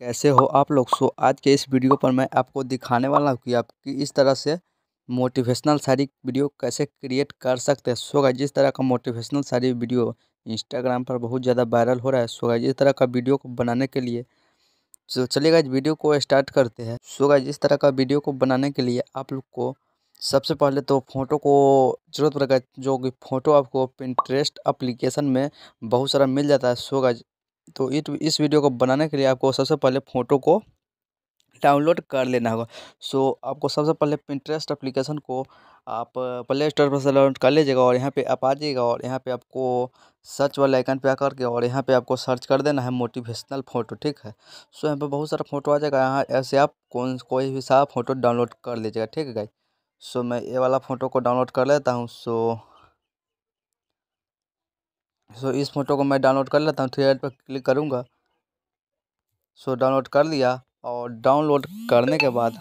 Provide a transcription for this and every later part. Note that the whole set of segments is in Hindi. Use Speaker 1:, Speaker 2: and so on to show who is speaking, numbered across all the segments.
Speaker 1: कैसे हो आप लोग सो आज के इस वीडियो पर मैं आपको दिखाने वाला हूँ कि आप कि इस तरह से मोटिवेशनल सारी वीडियो कैसे क्रिएट कर सकते हैं सो सोगा जिस तरह का मोटिवेशनल सारी वीडियो इंस्टाग्राम पर बहुत ज़्यादा वायरल हो रहा है सोगा इस तरह का वीडियो को बनाने के लिए तो चलेगा इस वीडियो को स्टार्ट करते हैं सोगा इस तरह का वीडियो को बनाने के लिए आप लोग को सबसे पहले तो फ़ोटो को ज़रूरत पड़ेगा जो कि फ़ोटो आपको इंटरेस्ट अप्लीकेशन में बहुत सारा मिल जाता है सो तो, तो इस वीडियो को बनाने के लिए आपको सबसे पहले फ़ोटो को डाउनलोड कर लेना होगा सो so, आपको सबसे पहले पिंटरेस्ट एप्लीकेशन को आप प्ले स्टोर पर से डाउनलोड कर लीजिएगा और यहाँ पे आप आ जाइएगा और यहाँ पे आपको सर्च वाले आइकन पे आकर के और यहाँ पे आपको सर्च कर देना है मोटिवेशनल फ़ोटो ठीक है सो so, यहाँ पे बहुत सारा फ़ोटो आ जाएगा यहाँ ऐसे आप कौन कोई भी सारा फ़ोटो डाउनलोड कर लीजिएगा ठीक है गाई सो so, मैं ये वाला फ़ोटो को डाउनलोड कर लेता हूँ सो so, सो इस फ़ोटो को मैं डाउनलोड कर लेता हूँ थ्री पर क्लिक करूँगा सो डाउनलोड कर लिया और डाउनलोड करने के बाद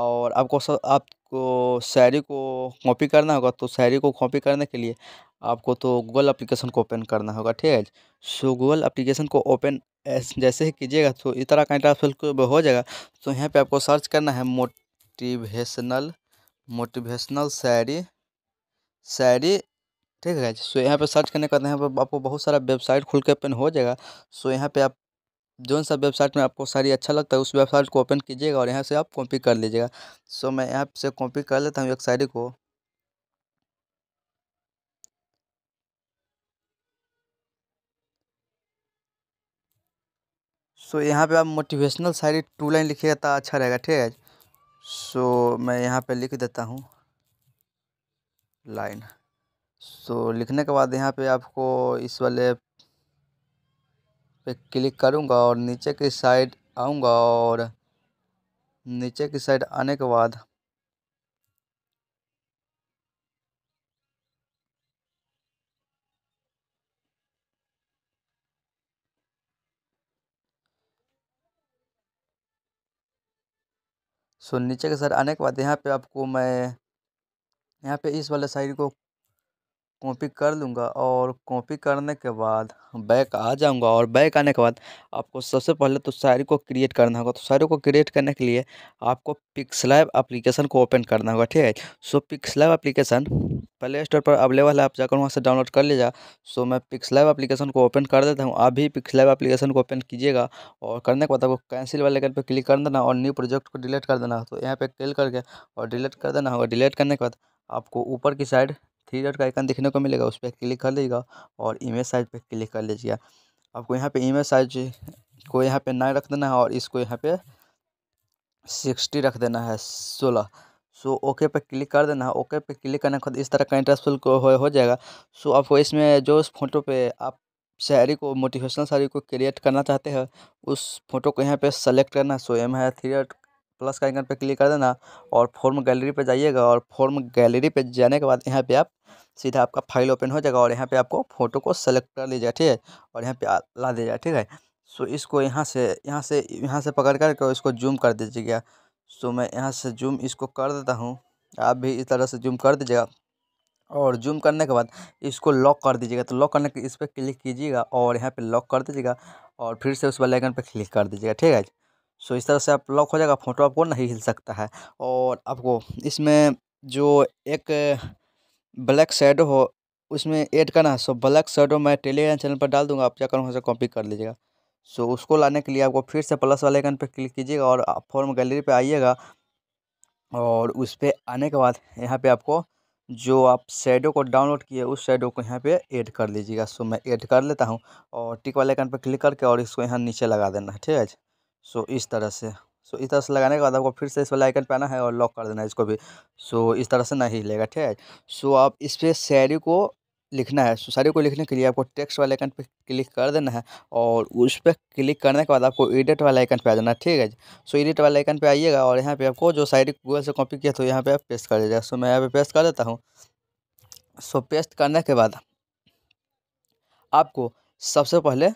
Speaker 1: और आपको स, आपको शायरी को कॉपी करना होगा तो शायरी को कॉपी करने के लिए आपको तो गूगल एप्लीकेशन को ओपन करना होगा ठीक है सो गूगल एप्लीकेशन को ओपन जैसे ही कीजिएगा तो इस तरह का इंटरफेल हो जाएगा तो यहाँ पे आपको सर्च करना है मोटिवेशनल मोटिवेशनल शायरी शायरी ठीक है सो यहाँ पे सर्च करने के बाद यहाँ पर आपको बहुत सारा वेबसाइट खुल के ओपन हो जाएगा सो यहाँ पे आप जो सा वेबसाइट में आपको सारी अच्छा लगता है उस वेबसाइट को ओपन कीजिएगा और यहाँ से आप कॉपी कर लीजिएगा सो मैं यहाँ से कॉपी कर लेता हूँ एक साड़ी को सो so, यहाँ पे आप मोटिवेशनल शायरी टू लाइन लिखिएगा तो अच्छा रहेगा ठीक है सो so, मैं यहाँ पे लिख देता हूँ लाइन सो लिखने के बाद यहाँ पे आपको इस वाले पे क्लिक करूँगा और नीचे की साइड आऊँगा और नीचे की साइड आने के बाद सो नीचे के साइड आने के बाद यहाँ पे आपको मैं यहाँ पे इस वाले साइड को कॉपी कर लूँगा और कॉपी करने के बाद बैक आ जाऊँगा और बैक आने के बाद आपको सबसे पहले तो शायरी को क्रिएट करना होगा तो शायरी को क्रिएट करने के लिए आपको पिक्सलैब एप्लीकेशन को ओपन करना होगा ठीक है so PixelLab application play store पर अवेलेबल है आप जाकर वहाँ से डाउनलोड कर लीजिए सो मैं पिक्सलैब एप्लीकेशन को ओपन कर देता हूँ आप भी पिक्सलैब एप्लीकेशन को ओपन कीजिएगा और करने के बाद आपको कैंसिल वाले आइकन पर क्लिक कर देना और न्यू प्रोजेक्ट को डिलीट कर देना तो यहाँ पर क्लिक करके और डिलीट कर देना होगा डिलीट करने के बाद आपको ऊपर की साइड थ्री डॉट का आइकन देखने को मिलेगा उस पर क्लिक कर लीजिएगा और इमेज साइज पर क्लिक कर लीजिएगा आपको यहाँ पे इमेज साइज को यहाँ पे नाइन रख देना है और इसको यहाँ पे सिक्सटी रख देना है सोलह सो ओके पे क्लिक कर देना है ओके पे क्लिक करने के बाद इस तरह का इंटरेस्टफुल हो, हो जाएगा सो आपको इसमें जो उस फोटो पे आप शायरी को मोटिवेशनल शायरी को क्रिएट करना चाहते हैं उस फोटो को यहाँ पे सेलेक्ट करना है सो एम है थ्री प्लस का आइकन पर क्लिक कर देना और फॉर्म गैलरी पर जाइएगा और फॉर्म गैलरी पर जाने के बाद यहाँ पे आप सीधा आपका फाइल ओपन हो जाएगा और यहाँ पे आपको फोटो को सेलेक्ट कर लीजिएगा ठीक है और यहाँ पे ला दीजिए ठीक है सो इसको यहाँ से यहाँ से यहाँ से पकड़ करके इसको जूम कर दीजिएगा सो मैं यहाँ से जूम इसको कर देता हूँ आप भी इस तरह से जूम कर दीजिएगा और जूम करने के बाद इसको लॉक कर दीजिएगा तो लॉक करने के इस पर क्लिक कीजिएगा और यहाँ पे लॉक कर दीजिएगा और फिर से उस वाले आइकन पर क्लिक कर दीजिएगा ठीक है सो इस तरह से आप लॉक हो जाएगा फ़ोटो आपको नहीं हिल सकता है और आपको इसमें जो एक ब्लैक शेडो हो उसमें ऐड करना है सो ब्लैक शेडो मैं टेलीग्राम चैनल पर डाल दूंगा आप जाकर वहाँ से कॉपी कर लीजिएगा सो उसको लाने के लिए आपको फिर से प्लस वाले आइकन पर क्लिक कीजिएगा और फॉर्म गैलरी पर आइएगा और उस पर आने के बाद यहाँ पर आपको जो आप शेडो को डाउनलोड किए उस शेडो को यहाँ पे ऐड कर लीजिएगा सो मैं ऐड कर लेता हूँ और टिक वाले आइकन पर क्लिक करके और इसको यहाँ नीचे लगा देना है ठीक है सो इस तरह से सो इस तरह से लगाने के बाद आपको फिर से इस वाला आइकन पे आना है और लॉक कर देना है इसको भी सो इस तरह से नहीं लेगा ठीक है सो आप इस पर शायरी को लिखना है सो सारी को लिखने के लिए आपको टेक्स्ट वाले आइकन पे क्लिक कर देना है और उस पर क्लिक करने के बाद आपको एडिट वाला आइकन पे आ जाना है ठीक है सो एडिट वाले आइकन पे आइएगा और यहाँ पे आपको जो सारी गूगल से कॉपी किया तो यहाँ पे आप पेस्ट कर दीजिएगा सो मैं यहाँ पे पेस्ट कर देता हूँ सो पेस्ट करने के बाद आपको सबसे पहले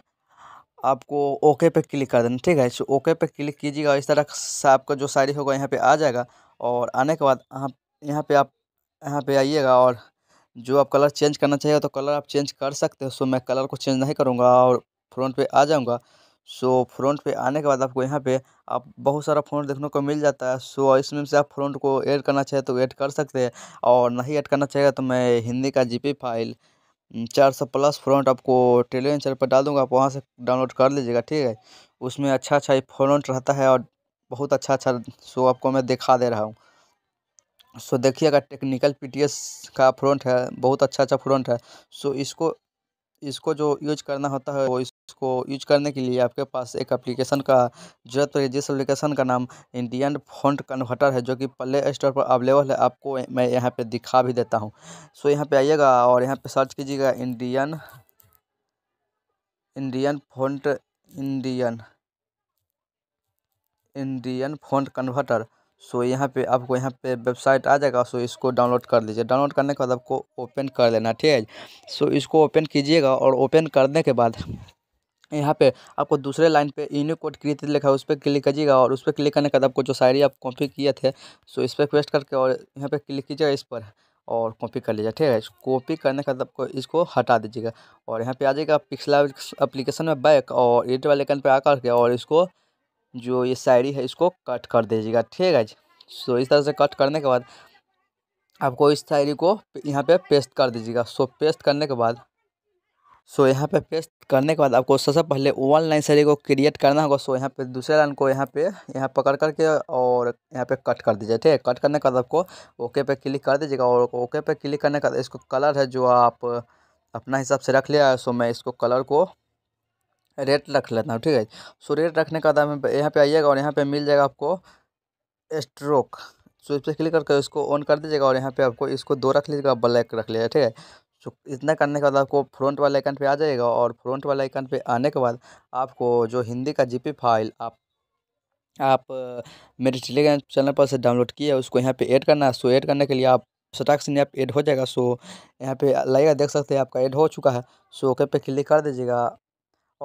Speaker 1: आपको ओके पे क्लिक कर देना ठीक है इस ओके पे क्लिक कीजिएगा इस तरह से आपका जो साड़ी होगा यहाँ पे आ जाएगा और आने के बाद यहाँ यहाँ पे आप यहाँ पे आइएगा और जो आप कलर चेंज करना चाहिए तो कलर आप चेंज कर सकते हो सो मैं कलर को चेंज नहीं करूँगा और फ्रंट पे आ जाऊँगा सो फ्रंट पे आने के बाद आपको यहाँ पे आप बहुत सारा फ्रंट देखने को मिल जाता है सो इसमें से आप फ्रंट को ऐड करना चाहिए तो ऐड कर सकते हैं और नहीं ऐड करना चाहिएगा तो मैं हिंदी का जी फाइल चार सौ प्लस फ्रंट आपको टेलीग्राम चैनल पर डाल दूँगा आप वहाँ से डाउनलोड कर लीजिएगा ठीक है उसमें अच्छा अच्छा फ्रंट रहता है और बहुत अच्छा अच्छा शो आपको मैं दिखा दे रहा हूँ सो देखिएगा टेक्निकल पीटीएस का फ्रंट है बहुत अच्छा अच्छा फ्रंट है सो इसको इसको जो यूज करना होता है वो इस उसको यूज करने के लिए आपके पास एक एप्लीकेशन का जरूरत पड़ेगी जिस एप्लीकेशन का नाम इंडियन फॉन्ट कन्वर्टर है जो कि प्ले स्टोर पर अवेलेबल है आपको मैं यहाँ पे दिखा भी देता हूँ सो यहाँ पे आइएगा और यहाँ पे सर्च कीजिएगा Indian Indian font Indian Indian font converter so यहाँ पे आपको यहाँ पे वेबसाइट आ जाएगा सो इसको डाउनलोड कर लीजिए डाउनलोड करने के बाद आपको ओपन कर लेना ठीक है सो इसको ओपन कीजिएगा और ओपन करने के बाद यहाँ पे आपको दूसरे लाइन पे कोड क्रिएट लिखा है उस पर क्लिक कीजिएगा और उस पर क्लिक करने के बाद आपको जो शायरी आप कॉपी किए थे सो इस पर पेस्ट करके और यहाँ पे क्लिक कीजिएगा इस पर और कॉपी कर लीजिएगा ठीक है कॉपी करने के बाद आपको इसको हटा दीजिएगा और यहाँ पे आ जाएगा पिछला अप्लीकेशन में बैक और एडिट वाले आइकन पर आकर के और इसको जो ये शायरी है इसको कट कर दीजिएगा ठीक है सो इस तरह से कट करने के बाद आपको इस शायरी को यहाँ पर पेस्ट कर दीजिएगा सो पेस्ट करने के बाद सो यहाँ पे पेस्ट करने के बाद आपको सबसे पहले वन लाइन शरीर को क्रिएट करना होगा सो यहाँ पे दूसरे लाइन को यहाँ पे यहाँ पकड़ करके और यहाँ पे कट कर दीजिए ठीक है कट करने के बाद आपको ओके पे क्लिक कर दीजिएगा और ओके पे क्लिक करने के बाद इसको कलर है जो आप अपना हिसाब से रख लिया सो मैं इसको कलर को रेट रख लेता हूँ ठीक है सो रेट रखने के बाद यहाँ पर आइएगा और यहाँ पर मिल जाएगा आपको स्ट्रोक सो इस पर क्लिक करके इसको ऑन कर दीजिएगा और यहाँ पे आपको इसको दो रख लीजिएगा ब्लैक रख लीजिएगा ठीक है सो इतना करने के बाद आपको फ्रंट वाले आइकन पे आ जाएगा और फ्रंट वाले आइकन पे आने के बाद आपको जो हिंदी का जीपी फाइल आप आप मेरे टेलीग्राम चैनल पर से डाउनलोड किया उसको यहाँ पे ऐड करना है सो ऐड करने के लिए आप स्टाक से ऐप ऐड हो जाएगा सो यहाँ पे लगेगा देख सकते हैं आपका ऐड हो चुका है सो ओके पे क्लिक कर दीजिएगा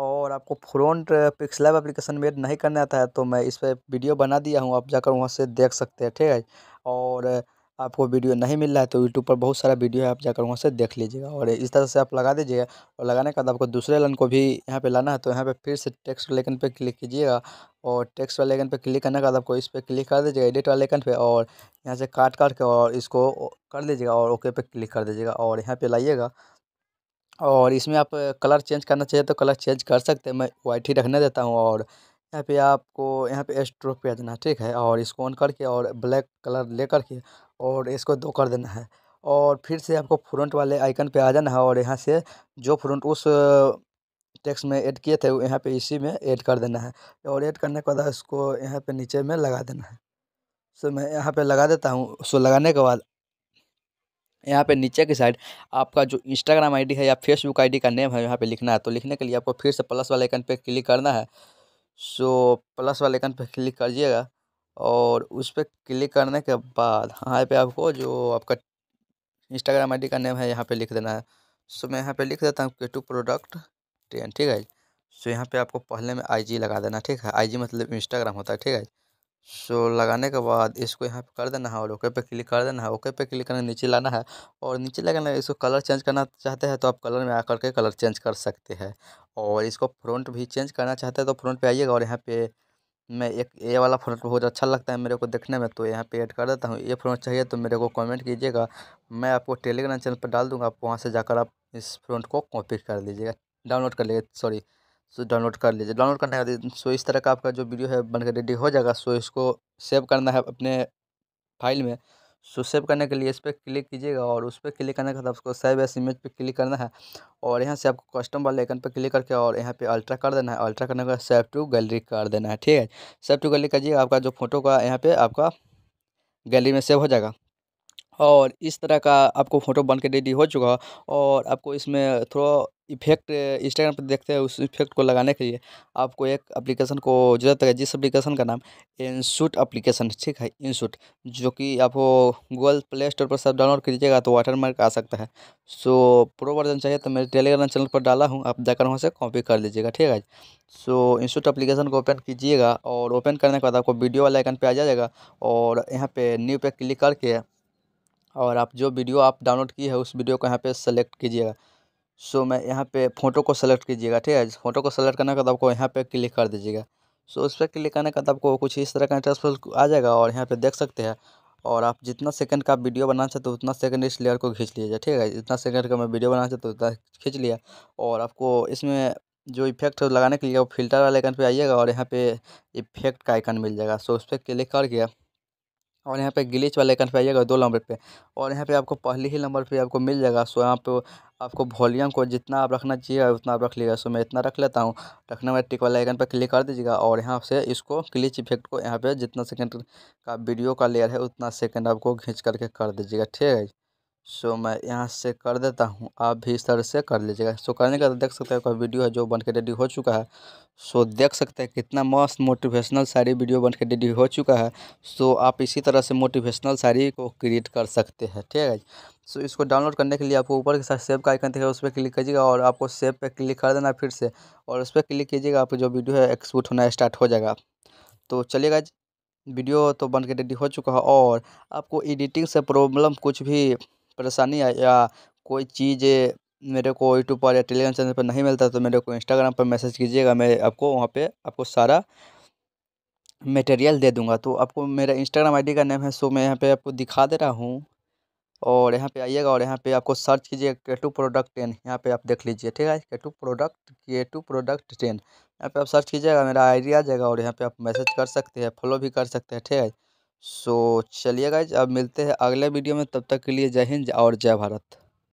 Speaker 1: और आपको फ्रंट पिक्सल एप्लीकेशन में नहीं करना आता है तो मैं इस पर वीडियो बना दिया हूँ आप जाकर वहाँ से देख सकते हैं ठीक है और आपको वीडियो नहीं मिल रहा है तो यूट्यूब पर बहुत सारा वीडियो है आप जाकर वहाँ से देख लीजिएगा और इस तरह से आप लगा दीजिएगा और लगाने के बाद आपको दूसरे लाइन को भी यहाँ पे लाना है तो यहाँ पे फिर से टेक्स्ट लेकिन पे क्लिक कीजिएगा और टेक्स्ट वाले लेकिन पे क्लिक करने के बाद आपको इस पर क्लिक कर दीजिएगा एडिट वाले लेकिन पे और यहाँ से काट काट के और इसको कर दीजिएगा और ओके पे क्लिक कर दीजिएगा और यहाँ पर लाइएगा और इसमें आप कलर चेंज करना चाहिए तो कलर चेंज कर सकते हैं मैं वाइट ही रखने देता हूँ और यहाँ पे आपको यहाँ पे स्ट्रोक पे आ जाना ठीक है और इसको ऑन करके और ब्लैक कलर ले के और इसको दो कर देना है और फिर से आपको फ्रंट वाले आइकन पे आ जाना है और यहाँ से जो फ्रंट उस टेक्स में ऐड किए थे वो यहाँ पे इसी में ऐड कर देना है और ऐड करने के बाद उसको यहाँ पे नीचे में लगा देना है सो मैं यहाँ पे लगा देता हूँ सो लगाने के बाद यहाँ पे नीचे की साइड आपका जो इंस्टाग्राम आईडी है या फेसबुक आईडी का नेम है यहाँ पे लिखना है तो लिखने के लिए आपको फिर से प्लस वाले आइकन पे क्लिक करना है सो प्लस वाले आइकन पे क्लिक करिएगा और उस पर क्लिक करने के बाद यहाँ पे आपको जो आपका इंस्टाग्राम आईडी का नेम है यहाँ पे लिख देना है सो मैं यहाँ पे लिख देता हूँ के टू प्रोडक्ट टेन ठीक है सो यहाँ पे आपको पहले में आईजी लगा देना ठीक है आईजी मतलब इंस्टाग्राम होता है ठीक है सो लगाने के बाद इसको यहाँ पे कर देना है और ओके पे क्लिक कर देना है ओके पे क्लिक करना नीचे लाना है और नीचे लगाना इसको कलर चेंज करना चाहते हैं तो आप कलर में आकर के कलर चेंज कर सकते हैं और इसको फ्रंट भी चेंज करना चाहते हैं तो फ्रंट पे आइएगा और यहाँ पे मैं एक ये वाला फ़ोन बहुत अच्छा लगता है मेरे को देखने में तो यहाँ पे ऐड कर देता हूँ ये फ़ोन चाहिए तो मेरे को कमेंट कीजिएगा मैं आपको टेलीग्राम चैनल पर डाल दूँगा आप वहाँ से जाकर आप इस फ्रोन को कॉपी कर लीजिएगा डाउनलोड कर लीजिए सॉरी सो डाउनलोड कर लीजिए डाउनलोड करने के बाद सो इस तरह का आपका जो वीडियो है बनकर रेडी हो जाएगा सो इसको सेव करना है अपने फाइल में सो सेव करने के लिए इस पर क्लिक कीजिएगा और उस पर क्लिक करने के बाद आपको सेव एस इमेज पर क्लिक करना है और यहाँ से आपको कस्टम वाले आइकन पर क्लिक करके और यहाँ पे अल्ट्रा कर देना है अल्ट्रा करने के बाद सेव टू गैलरी कर देना है ठीक है सेव टू गैलरी करिएगा आपका जो फोटो का यहाँ पर आपका गैलरी में सेव हो जाएगा और इस तरह का आपको फ़ोटो बन के रेडी हो चुका और आपको इसमें थोड़ा इफ़ेक्ट इंस्टाग्राम पर देखते हैं उस इफ़ेक्ट को लगाने के लिए आपको एक एप्लीकेशन को ज़रूरत है जिस एप्लीकेशन का नाम इनशूट एप्लीकेशन ठीक है इनशूट जो कि आप गूगल प्ले स्टोर पर सब डाउनलोड कीजिएगा तो वाटर मार्क आ सकता है सो प्रो वर्जन चाहिए तो मेरे टेलीग्राम चैनल पर डाला हूँ आप जाकर वहाँ से कॉपी कर लीजिएगा ठीक है सो इंस्टूट अप्लीकेशन को ओपन कीजिएगा और ओपन करने के बाद आपको वीडियो वाला आइकन पर आ जाएगा और यहाँ पर न्यू पे क्लिक करके और आप जो वीडियो आप डाउनलोड की है उस वीडियो को यहाँ पे सेलेक्ट कीजिएगा सो मैं यहाँ पे फ़ोटो को सेलेक्ट कीजिएगा ठीक है फ़ोटो को सेलेक्ट करने के बाद आपको यहाँ पे क्लिक कर दीजिएगा सो उस पर क्लिक करने के बाद आपको कुछ इस तरह का इंटरेस्ट आ जाएगा और यहाँ पे देख सकते हैं और आप जितना सेकंड का वीडियो बनाना चाहते हो उतना सेकंड इस लेयर को खींच लीजिए ठीक है जितना सेकंड का मैं वीडियो बनाना चाहता हूँ उतना खींच लिया और आपको इसमें जो इफेक्ट लगाने के लिए वो फिल्टर वाले आइकन पर आइएगा और यहाँ पे इफेक्ट का आइकन मिल जाएगा सो उस पर क्लिक कर गया और यहाँ पे ग्लिच वाले आइकन पे आइएगा दो नंबर पे और यहाँ पे आपको पहले ही नंबर पे आपको मिल जाएगा सो यहाँ पे आपको वॉल्यूम को जितना आप रखना चाहिए उतना आप रख लीजिएगा सो मैं इतना रख लेता हूँ रखने में टिक वाला आइकन पर क्लिक कर दीजिएगा और यहाँ से इसको ग्लिच इफेक्ट को यहाँ पे जितना सेकंड का वीडियो का लेयर है उतना सेकंड आपको खींच करके कर दीजिएगा ठीक है सो मैं यहाँ से कर देता हूँ आप भी इस तरह से कर लीजिएगा सो करने का देख सकते हैं कोई वीडियो है जो बन के रेडी हो चुका है सो देख सकते हैं कितना मस्त मोटिवेशनल साड़ी वीडियो बन के रेडी हो चुका है सो आप इसी तरह से मोटिवेशनल साड़ी को क्रिएट कर सकते हैं ठीक है सो इसको डाउनलोड करने के लिए आपको ऊपर के साथ सेव का आइकन दिखेगा उस पर क्लिक कीजिएगा और आपको सेव पर क्लिक कर देना फिर से और उस पर क्लिक कीजिएगा आपको जो वीडियो है एक्सपोर्ट होना स्टार्ट हो जाएगा तो चलिएगा वीडियो तो बन के रेडी हो चुका है और आपको एडिटिंग से प्रॉब्लम कुछ भी परेशानी है या कोई चीज़ मेरे को यूट्यूब पर या टेलीग्राम चैनल पर नहीं मिलता तो मेरे को इंस्टाग्राम पर मैसेज कीजिएगा मैं आपको वहाँ पे आपको सारा मटेरियल दे दूँगा तो आपको मेरा इंस्टाग्राम आईडी का नेम है सो मैं यहाँ पे आपको दिखा दे रहा हूँ और यहाँ पे आइएगा और यहाँ पे आपको सर्च कीजिए टू प्रोडक्ट टेन यहाँ पे आप देख लीजिए ठीक है K two product K two product ten यहाँ पे आप सर्च कीजिएगा मेरा आईडी आ जाएगा और यहाँ पे आप मैसेज कर सकते हैं फॉलो भी कर सकते हैं ठीक है सो चलिए गाइज अब मिलते हैं अगले वीडियो में तब तक के लिए जय हिंद और जय भारत